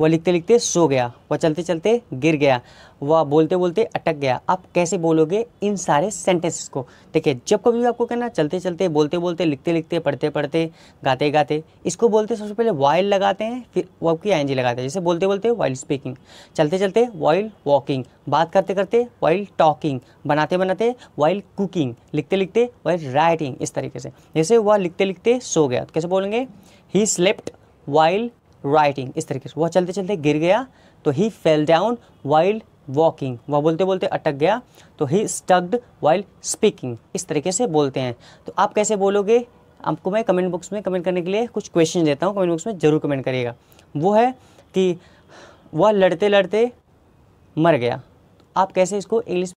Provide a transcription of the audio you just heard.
वह लिखते लिखते सो गया वह चलते चलते गिर गया वह बोलते बोलते अटक गया आप कैसे बोलोगे इन सारे सेंटेंसेस को देखिए जब कभी भी आपको कहना चलते चलते बोलते बोलते लिखते लिखते पढ़ते पढ़ते गाते गाते इसको बोलते सबसे पहले वाइल लगाते हैं फिर वो आपकी आई लगाते हैं जैसे बोलते बोलते वाइल स्पीकिंग चलते चलते वाइल वॉकिंग बात करते करते वाइल टॉकिंग बनाते बनाते वाइल कुकिंग लिखते लिखते वाइल राइटिंग इस तरीके से जैसे वह लिखते लिखते सो गया तो कैसे बोलेंगे ही स्लेप्ट वाइल राइटिंग इस तरीके से वह चलते चलते गिर गया तो he fell down while walking वह बोलते बोलते अटक गया तो ही स्टग्ड वाइल्ड स्पीकिंग इस तरीके से बोलते हैं तो आप कैसे बोलोगे आपको मैं कमेंट बॉक्स में कमेंट करने के लिए कुछ क्वेश्चन देता हूँ कमेंट बॉक्स में ज़रूर कमेंट करिएगा वो है कि वह लड़ते लड़ते मर गया तो आप कैसे इसको इंग्लिश